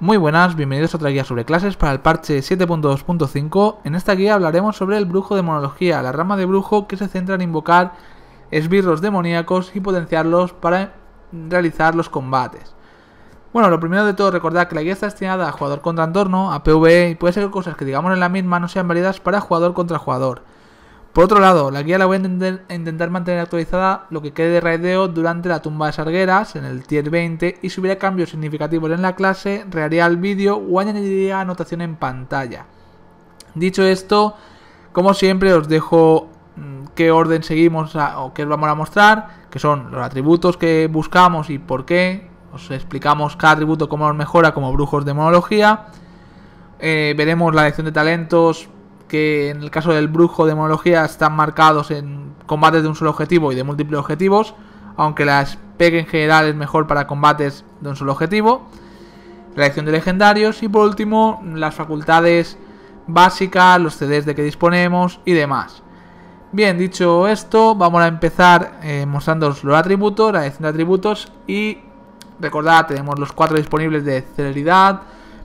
Muy buenas, bienvenidos a otra guía sobre clases para el parche 7.2.5. En esta guía hablaremos sobre el brujo de monología, la rama de brujo que se centra en invocar esbirros demoníacos y potenciarlos para realizar los combates. Bueno, lo primero de todo, recordar que la guía está destinada a jugador contra entorno, a PvE, y puede ser que cosas que digamos en la misma no sean válidas para jugador contra jugador. Por otro lado, la guía la voy a intentar mantener actualizada lo que quede de raideo durante la tumba de Sargueras en el tier 20 y si hubiera cambios significativos en la clase, rearía el vídeo o añadiría anotación en pantalla. Dicho esto, como siempre os dejo mm, qué orden seguimos o qué os vamos a mostrar, que son los atributos que buscamos y por qué, os explicamos cada atributo cómo nos mejora como brujos de monología, eh, veremos la lección de talentos, que en el caso del brujo de monología están marcados en combates de un solo objetivo y de múltiples objetivos, aunque la spec en general es mejor para combates de un solo objetivo. La de legendarios y por último las facultades básicas, los CDs de que disponemos y demás. Bien, dicho esto, vamos a empezar eh, los atributos, la edición de atributos y recordad, tenemos los cuatro disponibles de celeridad,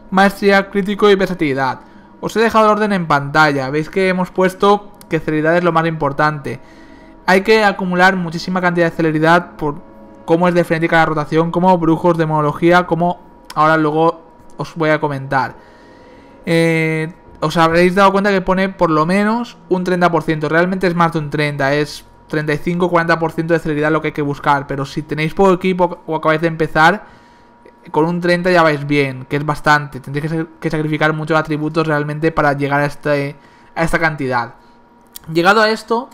maestría, crítico y versatilidad. Os he dejado el orden en pantalla. Veis que hemos puesto que celeridad es lo más importante. Hay que acumular muchísima cantidad de celeridad por cómo es de la rotación, como brujos, de demonología, como ahora luego os voy a comentar. Eh, os habréis dado cuenta que pone por lo menos un 30%. Realmente es más de un 30%, es 35-40% de celeridad lo que hay que buscar. Pero si tenéis poco equipo o acabáis de empezar con un 30 ya vais bien, que es bastante. Tendréis que, sacrificar muchos atributos realmente para llegar a, este, a esta cantidad. Llegado a esto,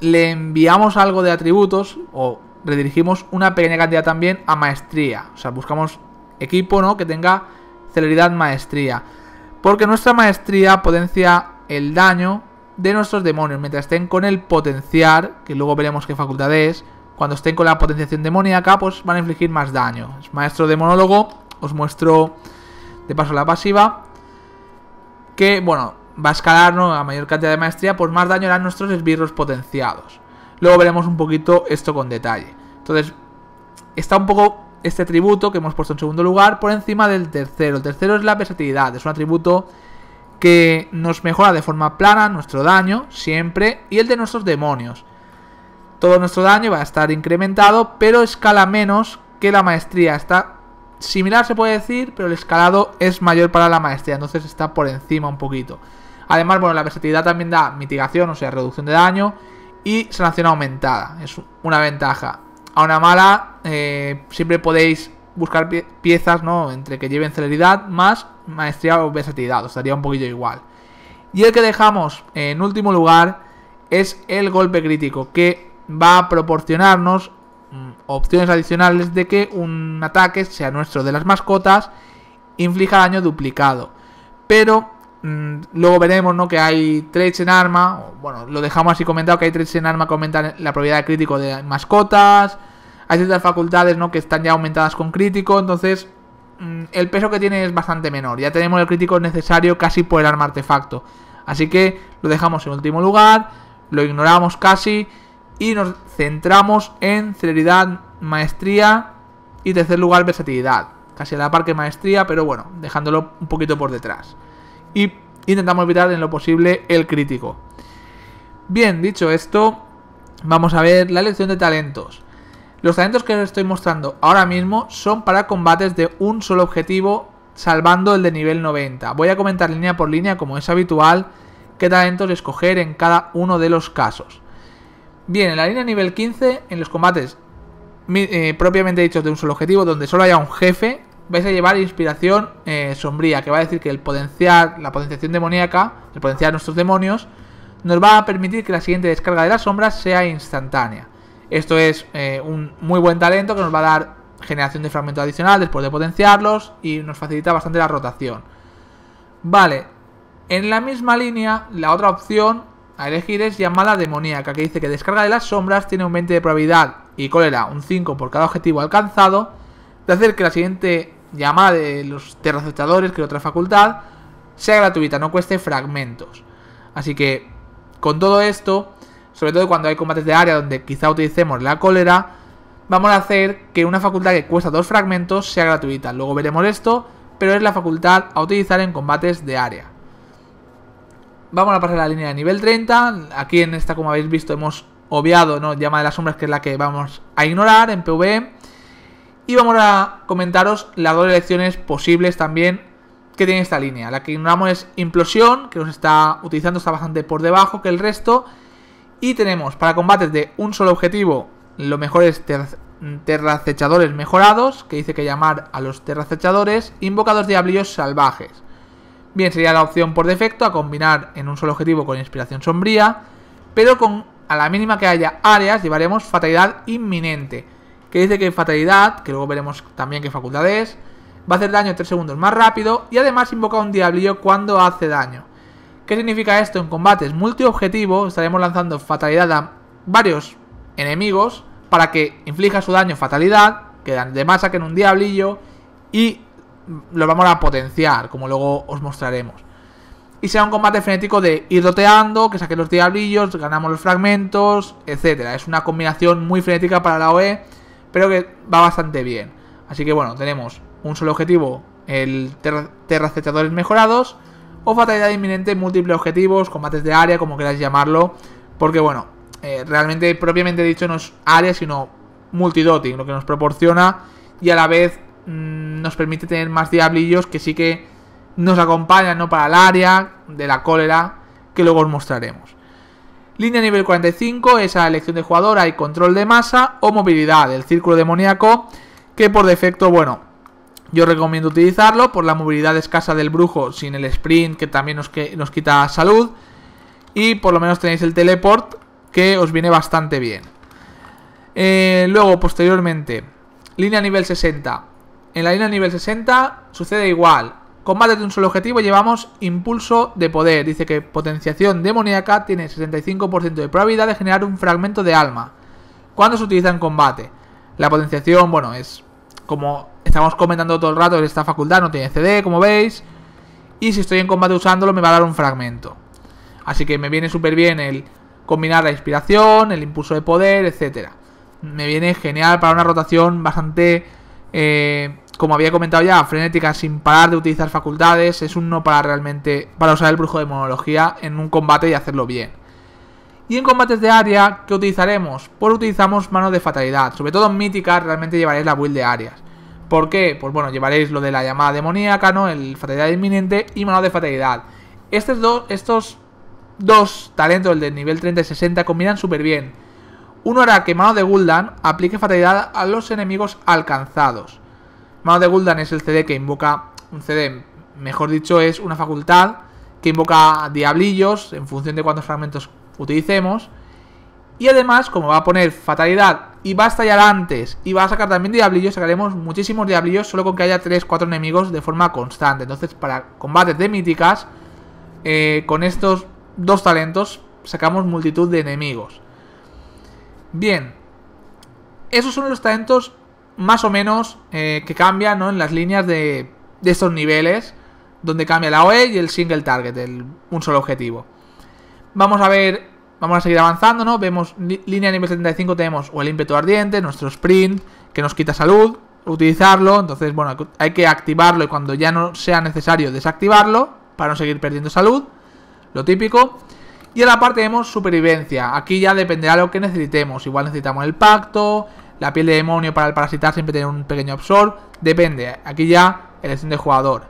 le enviamos algo de atributos o redirigimos una pequeña cantidad también a maestría. O sea, buscamos equipo ¿no? que tenga celeridad maestría. Porque nuestra maestría potencia el daño de nuestros demonios mientras estén con el potenciar, que luego veremos qué facultad es, cuando estén con la potenciación demoníaca, pues van a infligir más daño. maestro de monólogo, os muestro de paso la pasiva. Que, bueno, va a escalarnos a mayor cantidad de maestría, por pues más daño harán nuestros esbirros potenciados. Luego veremos un poquito esto con detalle. Entonces, está un poco este tributo que hemos puesto en segundo lugar por encima del tercero. El tercero es la versatilidad, es un atributo que nos mejora de forma plana nuestro daño siempre y el de nuestros demonios. Todo nuestro daño va a estar incrementado, pero escala menos que la maestría. Está similar, se puede decir, pero el escalado es mayor para la maestría, entonces está por encima un poquito. Además, bueno, la versatilidad también da mitigación, o sea, reducción de daño y sanación aumentada. Es una ventaja. A una mala, eh, siempre podéis buscar piezas, ¿no? Entre que lleven celeridad más maestría o versatilidad, os un poquito igual. Y el que dejamos en último lugar es el golpe crítico, que va a proporcionarnos mm, opciones adicionales de que un ataque, sea nuestro de las mascotas, inflija daño duplicado. Pero mm, luego veremos ¿no? que hay trades en arma, bueno, lo dejamos así comentado, que hay trades en arma que aumentan la propiedad de crítico de mascotas, hay ciertas facultades ¿no? que están ya aumentadas con crítico, entonces mm, el peso que tiene es bastante menor, ya tenemos el crítico necesario casi por el arma artefacto. Así que lo dejamos en último lugar, lo ignoramos casi y nos centramos en celeridad, maestría y tercer lugar versatilidad. Casi a la par que maestría, pero bueno, dejándolo un poquito por detrás. Y intentamos evitar en lo posible el crítico. Bien, dicho esto, vamos a ver la elección de talentos. Los talentos que os estoy mostrando ahora mismo son para combates de un solo objetivo, salvando el de nivel 90. Voy a comentar línea por línea, como es habitual, qué talentos escoger en cada uno de los casos. Bien, en la línea nivel 15, en los combates eh, propiamente dichos de un solo objetivo, donde solo haya un jefe, vais a llevar inspiración eh, sombría, que va a decir que el potenciar, la potenciación demoníaca, el potenciar nuestros demonios, nos va a permitir que la siguiente descarga de las sombras sea instantánea. Esto es eh, un muy buen talento que nos va a dar generación de fragmento adicional después de potenciarlos y nos facilita bastante la rotación. Vale, en la misma línea, la otra opción a elegir es Llamada Demoníaca, que dice que descarga de las sombras tiene un 20 de probabilidad y cólera, un 5 por cada objetivo alcanzado, de hacer que la siguiente llamada de los terraceptadores, que es otra facultad, sea gratuita, no cueste fragmentos. Así que, con todo esto, sobre todo cuando hay combates de área donde quizá utilicemos la cólera, vamos a hacer que una facultad que cuesta dos fragmentos sea gratuita. Luego veremos esto, pero es la facultad a utilizar en combates de área. Vamos a pasar a la línea de nivel 30. Aquí en esta, como habéis visto, hemos obviado, ¿no? Llama de las sombras, que es la que vamos a ignorar en PvE. Y vamos a comentaros las dos elecciones posibles también que tiene esta línea. La que ignoramos es Implosión, que nos está utilizando, está bastante por debajo que el resto. Y tenemos para combates de un solo objetivo, lo mejor es terracechadores mejorados, que dice que llamar a los terracechadores, invocados diablillos salvajes. Bien, sería la opción por defecto a combinar en un solo objetivo con inspiración sombría, pero con a la mínima que haya áreas llevaremos fatalidad inminente, que dice que fatalidad, que luego veremos también qué facultad es, va a hacer daño 3 segundos más rápido y además invoca un diablillo cuando hace daño. ¿Qué significa esto? En combates multiobjetivo estaremos lanzando fatalidad a varios enemigos para que inflija su daño fatalidad, que además saquen un diablillo y lo vamos a potenciar, como luego os mostraremos. Y será un combate frenético de ir doteando que saque los diablillos, ganamos los fragmentos, etcétera. Es una combinación muy frenética para la OE, pero que va bastante bien. Así que bueno, tenemos un solo objetivo, el terracetadores mejorados, o fatalidad inminente, múltiples objetivos, combates de área, como queráis llamarlo. Porque bueno, eh, realmente propiamente dicho no es área, sino Multidoting, lo que nos proporciona y a la vez Mm, nos permite tener más diablillos que sí que nos acompañan ¿no? para el área de la cólera que luego os mostraremos. Línea nivel 45 Esa elección de jugadora y control de masa o movilidad, el círculo demoníaco que por defecto, bueno, yo recomiendo utilizarlo por la movilidad escasa del brujo sin el sprint que también nos, que, nos quita salud y por lo menos tenéis el teleport que os viene bastante bien. Eh, luego, posteriormente, línea nivel 60. En la línea nivel 60 sucede igual. Combate de un solo objetivo llevamos impulso de poder. Dice que potenciación demoníaca tiene 65% de probabilidad de generar un fragmento de alma. Cuando se utiliza en combate. La potenciación, bueno, es como estamos comentando todo el rato, esta facultad no tiene CD, como veis. Y si estoy en combate usándolo me va a dar un fragmento. Así que me viene súper bien el combinar la inspiración, el impulso de poder, etc. Me viene genial para una rotación bastante... Eh, como había comentado ya, frenética sin parar de utilizar facultades, es un no para realmente, para usar el brujo de monología en un combate y hacerlo bien. Y en combates de área, ¿qué utilizaremos? Pues utilizamos manos de fatalidad, sobre todo en míticas realmente llevaréis la build de áreas. ¿Por qué? Pues bueno, llevaréis lo de la llamada demoníaca, ¿no? El fatalidad inminente y mano de fatalidad. Estos dos, estos dos talentos, del nivel 30 y 60, combinan súper bien. Uno hará que mano de Gul'dan aplique fatalidad a los enemigos alcanzados. Mano de Guldan es el CD que invoca, un CD, mejor dicho, es una facultad que invoca diablillos en función de cuántos fragmentos utilicemos. Y además, como va a poner fatalidad y va a estallar antes y va a sacar también diablillos, sacaremos muchísimos diablillos solo con que haya 3-4 enemigos de forma constante. Entonces, para combates de míticas, eh, con estos dos talentos sacamos multitud de enemigos. Bien, esos son los talentos más o menos eh, que cambia ¿no? en las líneas de, estos niveles, donde cambia la OE y el single target, el, un solo objetivo. Vamos a ver, vamos a seguir avanzando, ¿no? Vemos línea nivel 75 tenemos o el ímpetu ardiente, nuestro sprint, que nos quita salud, utilizarlo, entonces bueno, hay que activarlo y cuando ya no sea necesario desactivarlo para no seguir perdiendo salud, lo típico. Y en la parte vemos supervivencia, aquí ya dependerá lo que necesitemos, igual necesitamos el pacto, la piel de demonio para el parasitar siempre tiene un pequeño absorb. Depende, aquí ya elección de jugador.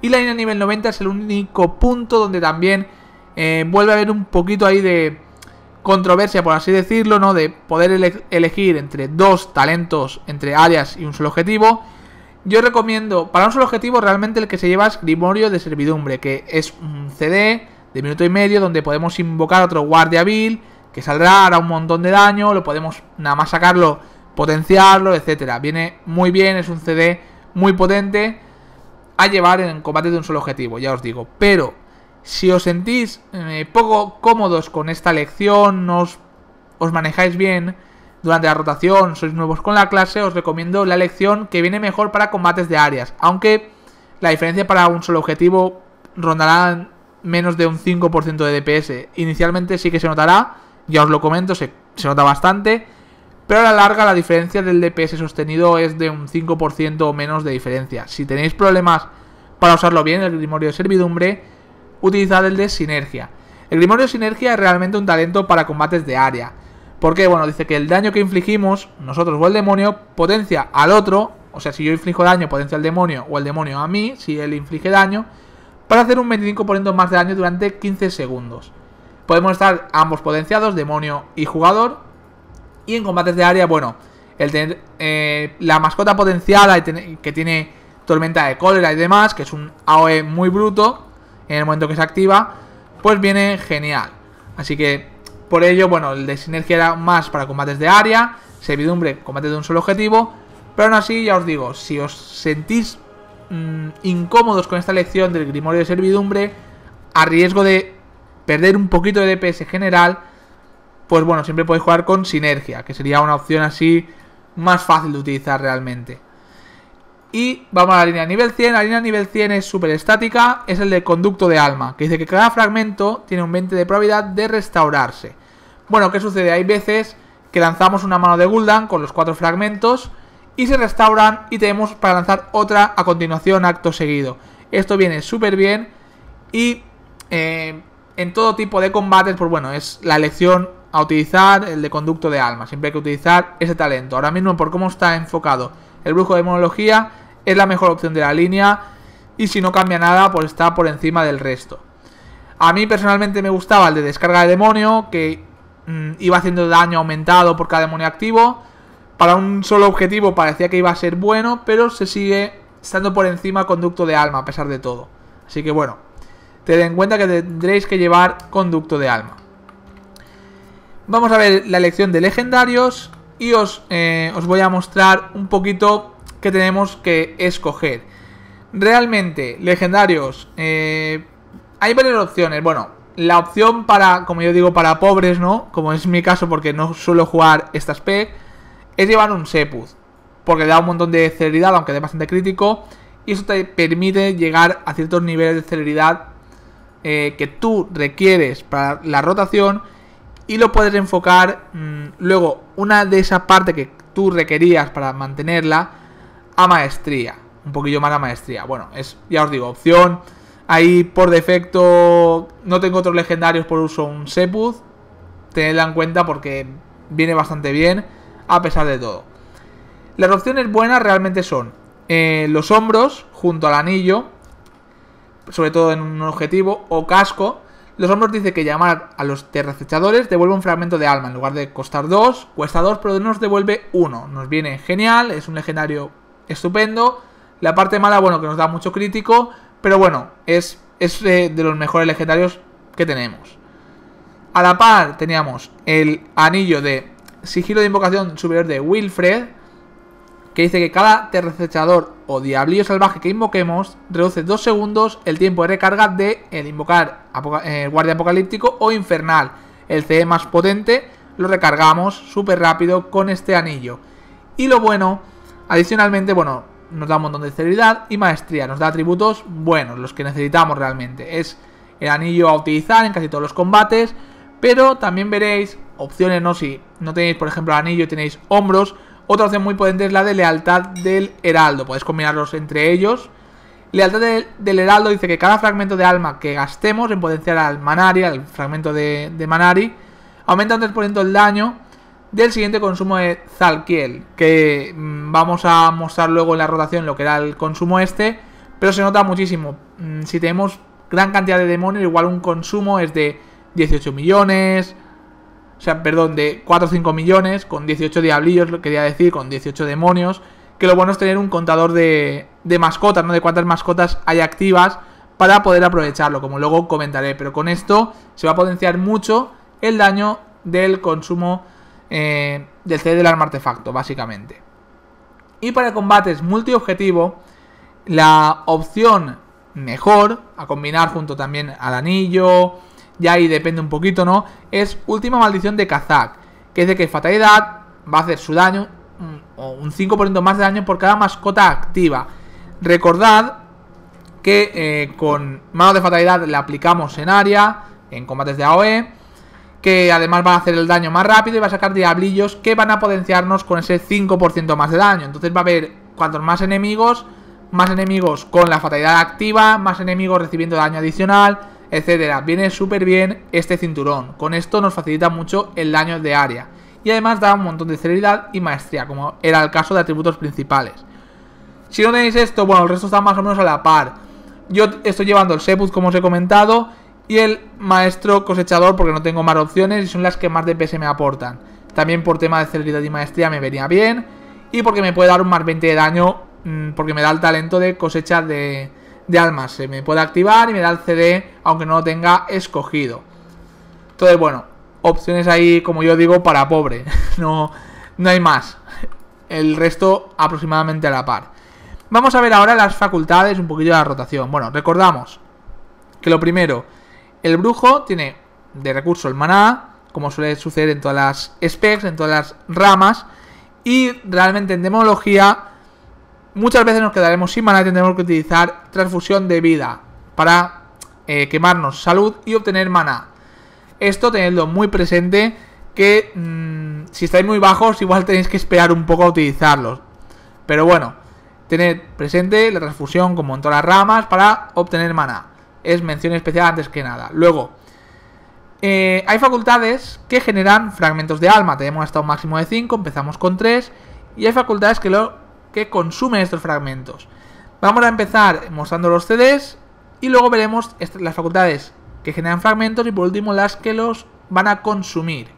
Y la línea nivel 90 es el único punto donde también eh, vuelve a haber un poquito ahí de controversia, por así decirlo, ¿no? De poder elegir entre dos talentos, entre áreas y un solo objetivo. Yo recomiendo, para un solo objetivo, realmente el que se lleva es Grimorio de Servidumbre, que es un CD de minuto y medio donde podemos invocar otro guardia vil, que saldrá, hará un montón de daño, lo podemos nada más sacarlo potenciarlo, etcétera. Viene muy bien, es un CD muy potente a llevar en combate de un solo objetivo, ya os digo. Pero si os sentís eh, poco cómodos con esta lección, os, manejáis bien durante la rotación, sois nuevos con la clase, os recomiendo la lección que viene mejor para combates de áreas. Aunque la diferencia para un solo objetivo rondará menos de un 5% de DPS. Inicialmente sí que se notará, ya os lo comento, se nota bastante pero a la larga la diferencia del DPS sostenido es de un 5% o menos de diferencia. Si tenéis problemas para usarlo bien, el Grimorio de Servidumbre, utilizad el de Sinergia. El Grimorio de Sinergia es realmente un talento para combates de área. Porque, bueno, dice que el daño que infligimos, nosotros o el demonio, potencia al otro, o sea, si yo inflijo daño, potencia al demonio, o el demonio a mí, si él inflige daño, para hacer un 25% más de daño durante 15 segundos. Podemos estar ambos potenciados, demonio y jugador, y en combates de área, bueno, el tener eh, la mascota potencial que tiene tormenta de cólera y demás, que es un AOE muy bruto en el momento que se activa, pues viene genial. Así que por ello, bueno, el de sinergia era más para combates de área, servidumbre, combate de un solo objetivo, pero aún así, ya os digo, si os sentís mm, incómodos con esta elección del grimorio de servidumbre, a riesgo de perder un poquito de DPS general, pues bueno, siempre podéis jugar con sinergia, que sería una opción así más fácil de utilizar realmente. Y vamos a la línea nivel 100. La línea nivel 100 es súper estática, es el de conducto de alma, que dice que cada fragmento tiene un 20 de probabilidad de restaurarse. Bueno, ¿qué sucede? Hay veces que lanzamos una mano de Gul'dan con los cuatro fragmentos y se restauran y tenemos para lanzar otra a continuación acto seguido. Esto viene súper bien y eh, en todo tipo de combates, pues bueno, es la elección a utilizar el de conducto de alma. Siempre hay que utilizar ese talento. Ahora mismo, por cómo está enfocado el brujo de Demonología. es la mejor opción de la línea. Y si no cambia nada, pues está por encima del resto. A mí personalmente me gustaba el de descarga de demonio, que mm, iba haciendo daño aumentado por cada demonio activo. Para un solo objetivo parecía que iba a ser bueno, pero se sigue estando por encima conducto de alma, a pesar de todo. Así que bueno, tened en cuenta que tendréis que llevar conducto de alma. Vamos a ver la elección de legendarios y os, eh, os voy a mostrar un poquito que tenemos que escoger. Realmente, legendarios, eh, hay varias opciones. Bueno, la opción para, como yo digo, para pobres, ¿no? Como es mi caso porque no suelo jugar estas p es llevar un Sepuz. Porque da un montón de celeridad, aunque es bastante crítico. Y eso te permite llegar a ciertos niveles de celeridad eh, que tú requieres para la rotación y lo puedes enfocar mm, luego una de esa parte que tú requerías para mantenerla a maestría, un poquillo más a maestría. Bueno, es ya os digo, opción ahí por defecto no tengo otros legendarios por uso un Sepuz, tenedla en cuenta porque viene bastante bien a pesar de todo. Las opciones buenas realmente son eh, los hombros junto al anillo, sobre todo en un objetivo, o casco, los hombros dice que llamar a los terrecechadores devuelve un fragmento de alma. En lugar de costar dos, cuesta dos pero nos devuelve uno. Nos viene genial, es un legendario estupendo. La parte mala, bueno, que nos da mucho crítico. Pero bueno, es, es eh, de los mejores legendarios que tenemos. A la par teníamos el anillo de sigilo de invocación superior de Wilfred. Que dice que cada terracechador o Diablillo Salvaje que invoquemos reduce 2 segundos el tiempo de recarga de el invocar eh, Guardia Apocalíptico o Infernal. El CE más potente lo recargamos súper rápido con este anillo. Y lo bueno, adicionalmente, bueno, nos da un montón de celeridad y maestría. Nos da atributos buenos, los que necesitamos realmente. Es el anillo a utilizar en casi todos los combates, pero también veréis opciones, ¿no? Si no tenéis, por ejemplo, el anillo y tenéis hombros, otra opción muy potente es la de lealtad del heraldo. Podéis combinarlos entre ellos. Lealtad del heraldo dice que cada fragmento de alma que gastemos en potenciar al Manari, al fragmento de, de Manari, aumenta un 3% el daño del siguiente consumo de Zalkiel. Que mm, vamos a mostrar luego en la rotación lo que era el consumo este. Pero se nota muchísimo. Mm, si tenemos gran cantidad de demonios, igual un consumo es de 18 millones, o sea, perdón, de 4 o 5 millones, con 18 diablillos, lo quería decir, con 18 demonios. Que lo bueno es tener un contador de, mascotas, ¿no? De cuántas mascotas hay activas para poder aprovecharlo, como luego comentaré. Pero con esto se va a potenciar mucho el daño del consumo eh, del CD del arma artefacto, básicamente. Y para combates multiobjetivo, la opción mejor a combinar junto también al anillo, ya ahí depende un poquito, ¿no? Es Última Maldición de Kazak, que es de que Fatalidad va a hacer su daño, mm, o un 5% más de daño por cada mascota activa. Recordad que eh, con Mano de Fatalidad le aplicamos en área, en combates de AOE, que además va a hacer el daño más rápido y va a sacar diablillos que van a potenciarnos con ese 5% más de daño. Entonces va a haber cuantos más enemigos, más enemigos con la fatalidad activa, más enemigos recibiendo daño adicional, etcétera. Viene súper bien este cinturón. Con esto nos facilita mucho el daño de área. Y además da un montón de celeridad y maestría, como era el caso de atributos principales. Si no tenéis esto, bueno, el resto está más o menos a la par. Yo estoy llevando el Seput, como os he comentado, y el maestro cosechador, porque no tengo más opciones y son las que más DPS me aportan. También por tema de celeridad y maestría me venía bien. Y porque me puede dar un más 20 de daño, mm, porque me da el talento de cosechar de, de almas. Se me puede activar y me da el CD aunque no lo tenga escogido. Entonces, bueno, opciones ahí, como yo digo, para pobre. no, no hay más. El resto aproximadamente a la par. Vamos a ver ahora las facultades, un poquillo de la rotación. Bueno, recordamos que lo primero, el brujo tiene de recurso el maná, como suele suceder en todas las specs, en todas las ramas. Y realmente en demología muchas veces nos quedaremos sin maná y tendremos que utilizar transfusión de vida para eh, quemarnos salud y obtener maná. Esto tenedlo muy presente que mm, si estáis muy bajos igual tenéis que esperar un poco a utilizarlos. Pero bueno, tened presente la transfusión como en todas las ramas para obtener maná. Es mención especial antes que nada. Luego, eh, hay facultades que generan fragmentos de alma. Tenemos hasta un máximo de 5, empezamos con 3. Y hay facultades que lo que consumen estos fragmentos. Vamos a empezar mostrando los CDs y luego veremos las facultades que generan fragmentos y por último las que los van a consumir.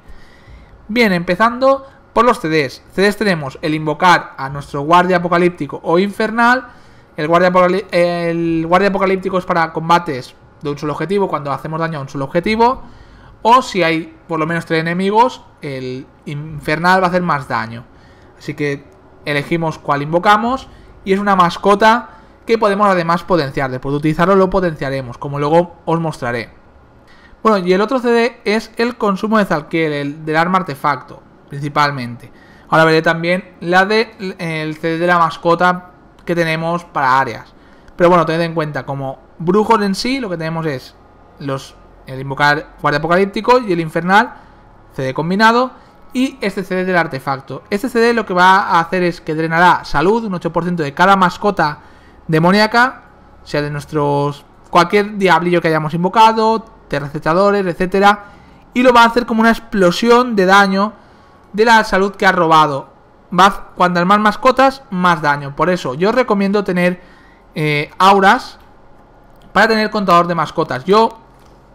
Bien, empezando por los CDs. CDs tenemos el invocar a nuestro guardia apocalíptico o infernal. El guardia, el guardia apocalíptico es para combates de un solo objetivo, cuando hacemos daño a un solo objetivo. O si hay por lo menos tres enemigos, el infernal va a hacer más daño. Así que elegimos cuál invocamos y es una mascota que podemos además potenciar. Después de utilizarlo lo potenciaremos, como luego os mostraré. Bueno, y el otro CD es el consumo de Zalkiel, el del arma artefacto, principalmente. Ahora veré también la de, el CD de la mascota que tenemos para áreas. Pero bueno, tened en cuenta, como brujos en sí, lo que tenemos es los, el invocar guardia apocalíptico y el infernal, CD combinado, y este CD del artefacto. Este CD lo que va a hacer es que drenará salud, un 8% de cada mascota demoníaca, sea de nuestros cualquier diablillo que hayamos invocado, terracetadores, etcétera, y lo va a hacer como una explosión de daño de la salud que ha robado. cuando cuantas más mascotas, más daño. Por eso yo recomiendo tener eh, auras para tener contador de mascotas. Yo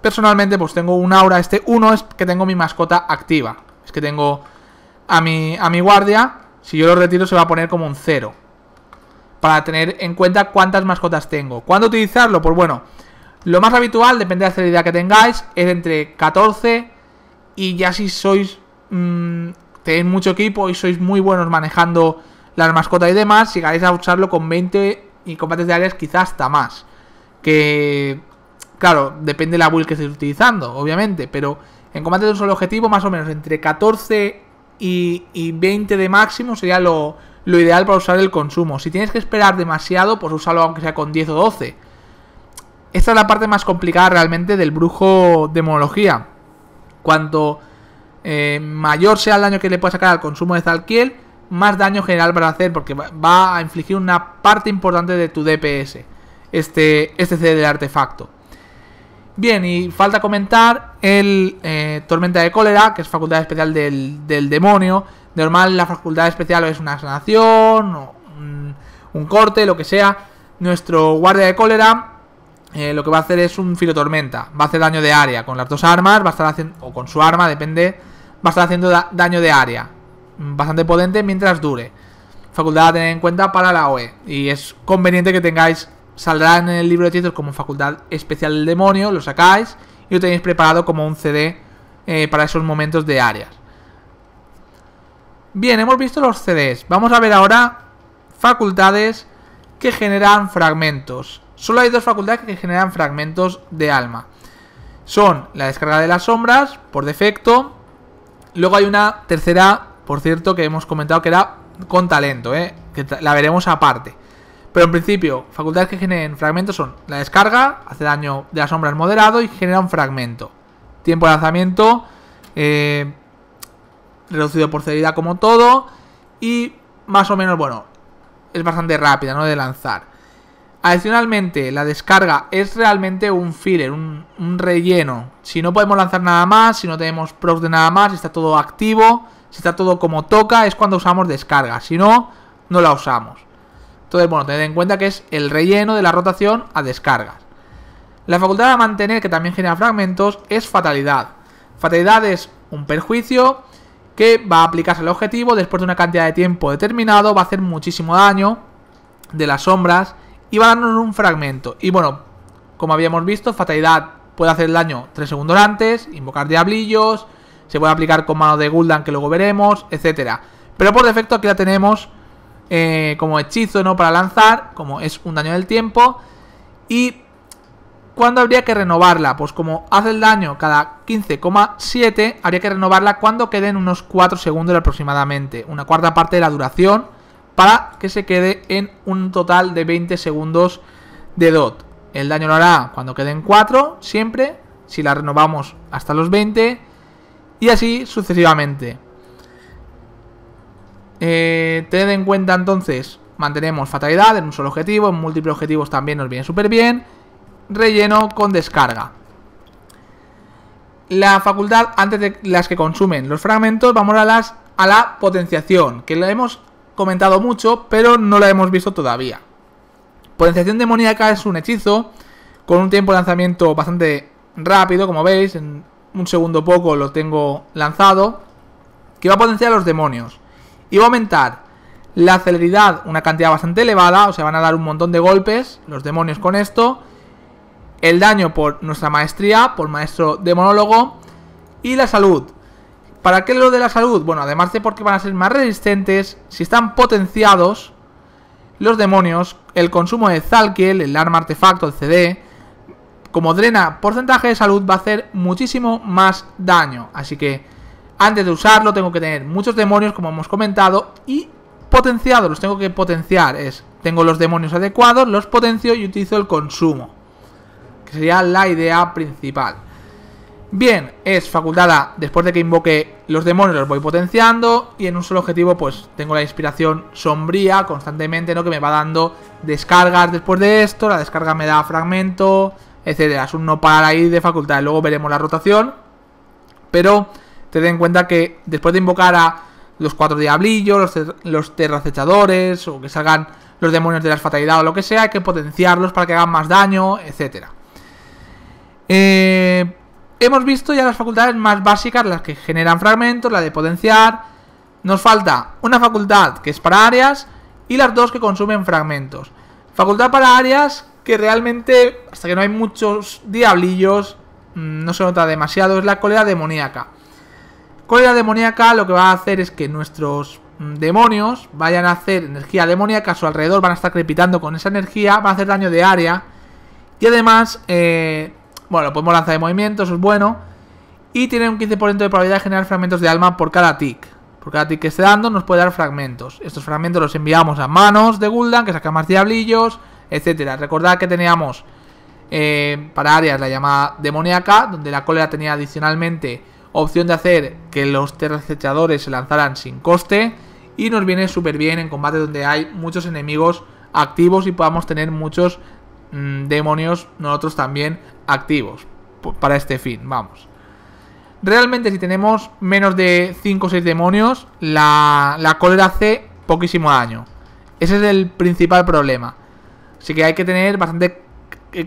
personalmente pues tengo un aura, este 1 es que tengo mi mascota activa que tengo a mi, a mi guardia. Si yo lo retiro se va a poner como un cero. Para tener en cuenta cuántas mascotas tengo. ¿Cuándo utilizarlo? Pues bueno, lo más habitual, depende de la celeridad que tengáis, es entre 14 y ya si sois... Mm, tenéis mucho equipo y sois muy buenos manejando las mascotas y demás, llegaréis a usarlo con 20 y combates de áreas quizás hasta más. Que, claro, depende de la build que estéis utilizando, obviamente, pero en combate de un solo objetivo, más o menos entre 14 y, 20 de máximo sería lo, ideal para usar el consumo. Si tienes que esperar demasiado, pues úsalo aunque sea con 10 o 12. Esta es la parte más complicada realmente del brujo de monología. Cuanto eh, mayor sea el daño que le pueda sacar al consumo de Zalkiel, más daño general vas a hacer, porque va a infligir una parte importante de tu DPS, este, este CD del artefacto. Bien, y falta comentar el eh, Tormenta de Cólera, que es facultad especial del, demonio. normal, la facultad especial es una sanación, un, corte, lo que sea. Nuestro guardia de cólera eh, lo que va a hacer es un filo tormenta. Va a hacer daño de área con las dos armas, va a estar haciendo, o con su arma, depende, va a estar haciendo daño de área. Mm, bastante potente mientras dure. Facultad a tener en cuenta para la OE. Y es conveniente que tengáis Saldrá en el libro de títulos como Facultad Especial del Demonio, lo sacáis y lo tenéis preparado como un CD eh, para esos momentos de áreas. Bien, hemos visto los CDs. Vamos a ver ahora facultades que generan fragmentos. Solo hay dos facultades que generan fragmentos de alma. Son la descarga de las sombras, por defecto. Luego hay una tercera, por cierto, que hemos comentado que era con talento, ¿eh? que la veremos aparte. Pero en principio, facultades que generen fragmentos son la descarga, hace daño de las sombras moderado y genera un fragmento. Tiempo de lanzamiento, eh, reducido por celeridad como todo. Y más o menos, bueno, es bastante rápida, ¿no? De lanzar. Adicionalmente, la descarga es realmente un filler, un, relleno. Si no podemos lanzar nada más, si no tenemos pros de nada más, si está todo activo, si está todo como toca, es cuando usamos descarga. Si no, no la usamos. Entonces, bueno, tened en cuenta que es el relleno de la rotación a descargas. La facultad de mantener, que también genera fragmentos, es fatalidad. Fatalidad es un perjuicio que va a aplicarse al objetivo después de una cantidad de tiempo determinado, va a hacer muchísimo daño de las sombras y va a darnos un fragmento. Y bueno, como habíamos visto, fatalidad puede hacer daño 3 segundos antes, invocar diablillos, se puede aplicar con mano de Guldan que luego veremos, etc. Pero por defecto aquí la tenemos eh, como hechizo, ¿no? Para lanzar, como es un daño del tiempo. Y cuando habría que renovarla? Pues como hace el daño cada 15,7, habría que renovarla cuando queden unos 4 segundos aproximadamente, una cuarta parte de la duración, para que se quede en un total de 20 segundos de DOT. El daño lo hará cuando queden 4, siempre, si la renovamos hasta los 20, y así sucesivamente. Eh, tened en cuenta entonces, mantenemos fatalidad en un solo objetivo, en múltiples objetivos también nos viene súper bien. Relleno con descarga. La facultad, antes de las que consumen los fragmentos, vamos a, las, a la potenciación, que la hemos comentado mucho, pero no la hemos visto todavía. Potenciación demoníaca es un hechizo con un tiempo de lanzamiento bastante rápido, como veis, en un segundo poco lo tengo lanzado, que va a potenciar los demonios. Y va a aumentar la celeridad, una cantidad bastante elevada, o sea, van a dar un montón de golpes los demonios con esto. El daño por nuestra maestría, por maestro demonólogo. Y la salud. ¿Para qué lo de la salud? Bueno, además de porque van a ser más resistentes, si están potenciados los demonios, el consumo de Zalkiel, el arma artefacto, el CD, como drena porcentaje de salud, va a hacer muchísimo más daño. Así que antes de usarlo tengo que tener muchos demonios, como hemos comentado, y potenciados los tengo que potenciar. Es, tengo los demonios adecuados, los potencio y utilizo el consumo. Que sería la idea principal. Bien, es facultada después de que invoque los demonios, los voy potenciando. Y en un solo objetivo, pues tengo la inspiración sombría constantemente, ¿no? Que me va dando descargas después de esto. La descarga me da fragmento, etcétera. Es un no para ahí de facultad. Luego veremos la rotación. Pero Ten en cuenta que después de invocar a los cuatro diablillos, los, o que salgan los demonios de la fatalidad o lo que sea, hay que potenciarlos para que hagan más daño, etc. Eh, hemos visto ya las facultades más básicas, las que generan fragmentos, la de potenciar. Nos falta una facultad que es para áreas y las dos que consumen fragmentos. Facultad para áreas que realmente, hasta que no hay muchos diablillos, mm, no se nota demasiado, es la cólera demoníaca. Cólera demoníaca lo que va a hacer es que nuestros mm, demonios vayan a hacer energía demoníaca a su alrededor, van a estar crepitando con esa energía, va a hacer daño de área. Y además, eh, bueno, podemos pues lanzar de movimiento, eso es bueno. Y tiene un 15% de probabilidad de generar fragmentos de alma por cada tick. Por cada tick que esté dando nos puede dar fragmentos. Estos fragmentos los enviamos a manos de Guldan, que saca más diablillos, etcétera. Recordad que teníamos eh, para áreas la llamada demoníaca, donde la cólera tenía adicionalmente opción de hacer que los terracechadores se lanzaran sin coste y nos viene súper bien en combate donde hay muchos enemigos activos y podamos tener muchos mm, demonios nosotros también activos para este fin, vamos. Realmente si tenemos menos de 5 o 6 demonios, la, la cólera hace poquísimo daño. Ese es el principal problema. Así que hay que tener bastante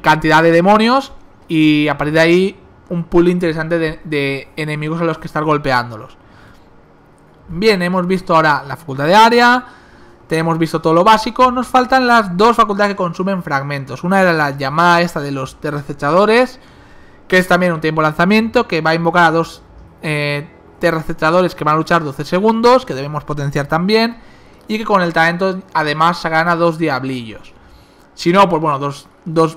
cantidad de demonios y a partir de ahí un pool interesante de, enemigos a los que estar golpeándolos. Bien, hemos visto ahora la facultad de área, tenemos visto todo lo básico, nos faltan las dos facultades que consumen fragmentos. Una era la llamada esta de los terrecechadores. que es también un tiempo lanzamiento, que va a invocar a dos eh, que van a luchar 12 segundos, que debemos potenciar también, y que con el talento además se gana dos diablillos. Si no, pues bueno, dos, dos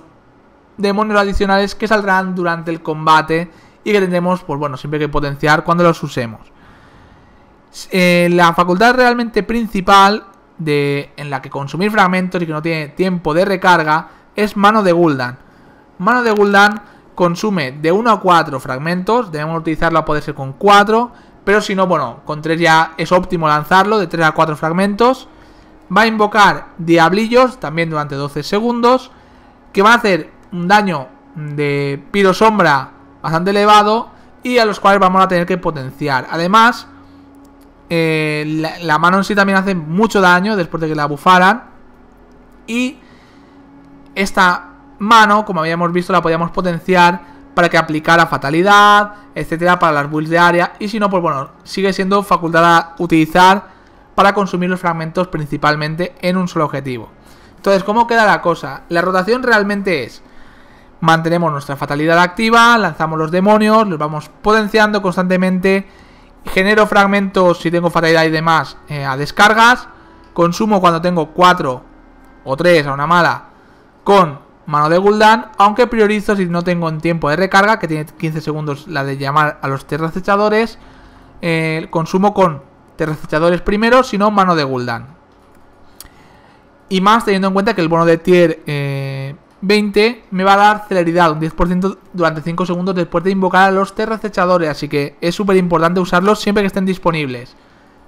demonios adicionales que saldrán durante el combate y que tendremos, pues bueno, siempre que potenciar cuando los usemos. Eh, la facultad realmente principal de, en la que consumir fragmentos y que no tiene tiempo de recarga es Mano de Guldan. Mano de Guldan consume de 1 a 4 fragmentos, debemos utilizarlo a poder ser con 4, pero si no, bueno, con 3 ya es óptimo lanzarlo, de 3 a 4 fragmentos. Va a invocar diablillos, también durante 12 segundos, que va a hacer un daño de piro sombra bastante elevado y a los cuales vamos a tener que potenciar. Además, eh, la, mano en sí también hace mucho daño después de que la bufaran y esta mano, como habíamos visto, la podíamos potenciar para que aplicara fatalidad, etcétera, para las builds de área y si no, pues bueno, sigue siendo facultad a utilizar para consumir los fragmentos principalmente en un solo objetivo. Entonces, ¿cómo queda la cosa? La rotación realmente es mantenemos nuestra fatalidad activa, lanzamos los demonios, los vamos potenciando constantemente, genero fragmentos si tengo fatalidad y demás eh, a descargas, consumo cuando tengo 4 o 3 a una mala con mano de Gul'dan, aunque priorizo si no tengo en tiempo de recarga, que tiene 15 segundos la de llamar a los terracechadores, eh, consumo con terracechadores primero, si no mano de Gul'dan. Y más teniendo en cuenta que el bono de tier... Eh, 20 me va a dar celeridad, un 10% durante 5 segundos después de invocar a los terracechadores, así que es súper importante usarlos siempre que estén disponibles.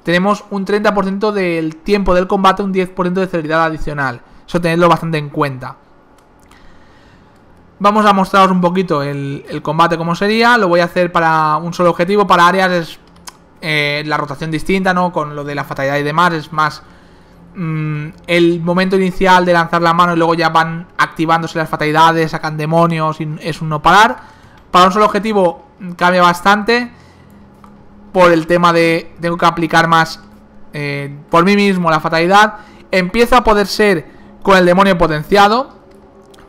Tenemos un 30% del tiempo del combate, un 10% de celeridad adicional. Eso tenedlo bastante en cuenta. Vamos a mostraros un poquito el, combate como sería. Lo voy a hacer para un solo objetivo. Para áreas es eh, la rotación distinta, ¿no? Con lo de la fatalidad y demás. Es más Mm, el momento inicial de lanzar la mano y luego ya van activándose las fatalidades, sacan demonios y es un no parar. Para un solo objetivo mm, cambia bastante por el tema de tengo que aplicar más eh, por mí mismo la fatalidad. empiezo a poder ser con el demonio potenciado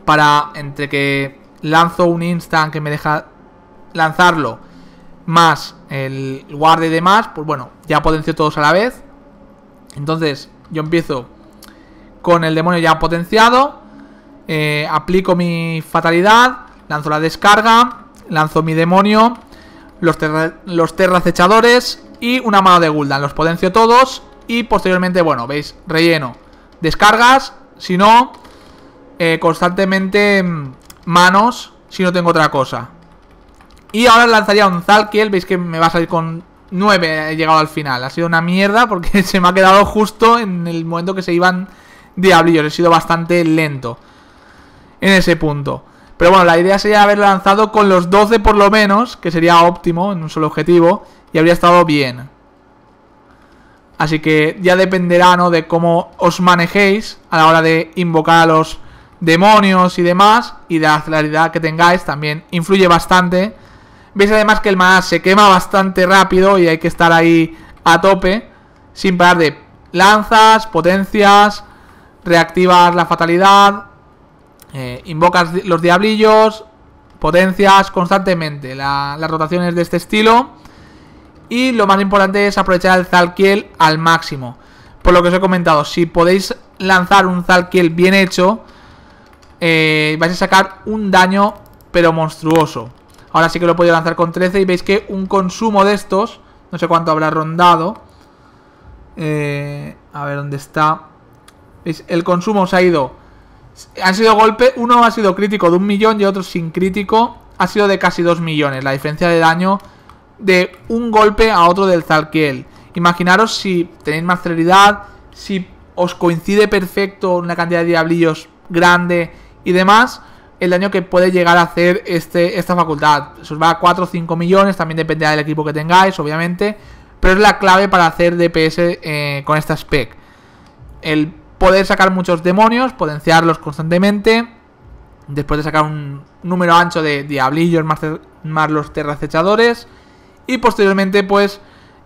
para entre que lanzo un instant que me deja lanzarlo más el guarde y demás, pues bueno, ya potencio todos a la vez. Entonces, yo empiezo con el demonio ya potenciado. Eh, aplico mi fatalidad. Lanzo la descarga. Lanzo mi demonio. Los, terra los Y una mano de Guldan. Los potencio todos. Y posteriormente, bueno, veis, relleno. Descargas. Si no, eh, constantemente mm, manos. Si no tengo otra cosa. Y ahora lanzaría un Zalkiel. Veis que me va a salir con 9 he llegado al final. Ha sido una mierda porque se me ha quedado justo en el momento que se iban diablillos. He sido bastante lento en ese punto. Pero bueno, la idea sería haber lanzado con los 12 por lo menos, que sería óptimo en un solo objetivo, y habría estado bien. Así que ya dependerá, ¿no? De cómo os manejéis a la hora de invocar a los demonios y demás, y de la claridad que tengáis, también influye bastante Veis además que el maná se quema bastante rápido y hay que estar ahí a tope. Sin parar de lanzas, potencias, reactivas la fatalidad, eh, invocas los diablillos, potencias constantemente las rotaciones de este estilo. Y lo más importante es aprovechar el Zalkiel al máximo. Por lo que os he comentado, si podéis lanzar un Zalkiel bien hecho, eh, vais a sacar un daño pero monstruoso. Ahora sí que lo he podido lanzar con 13 y veis que un consumo de estos, no sé cuánto habrá rondado. Eh, a ver dónde está. El consumo os ha ido. Ha sido golpe, uno ha sido crítico de un millón y otro sin crítico ha sido de casi 2 millones. La diferencia de daño de un golpe a otro del Zalkiel. Imaginaros si tenéis más celeridad, si os coincide perfecto una cantidad de diablillos grande y demás, el daño que puede llegar a hacer este, esta facultad. os va a 4 o 5 millones, también dependerá del equipo que tengáis, obviamente. Pero es la clave para hacer DPS eh, con esta spec. El poder sacar muchos demonios, potenciarlos constantemente. Después de sacar un número ancho de diablillos más, los terracechadores. Y posteriormente, pues,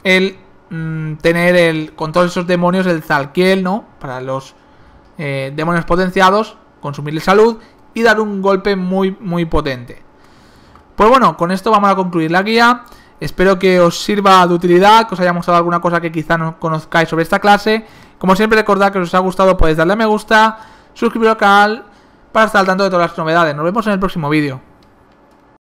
el mm, tener el, con todos esos demonios el Zalkiel, ¿no? Para los eh, demonios potenciados, consumirle salud y dar un golpe muy, muy potente. Pues bueno, con esto vamos a concluir la guía. Espero que os sirva de utilidad, que os haya mostrado alguna cosa que quizá no conozcáis sobre esta clase. Como siempre, recordad que os ha gustado podéis darle a me gusta, suscribiros al canal para estar al tanto de todas las novedades. Nos vemos en el próximo vídeo.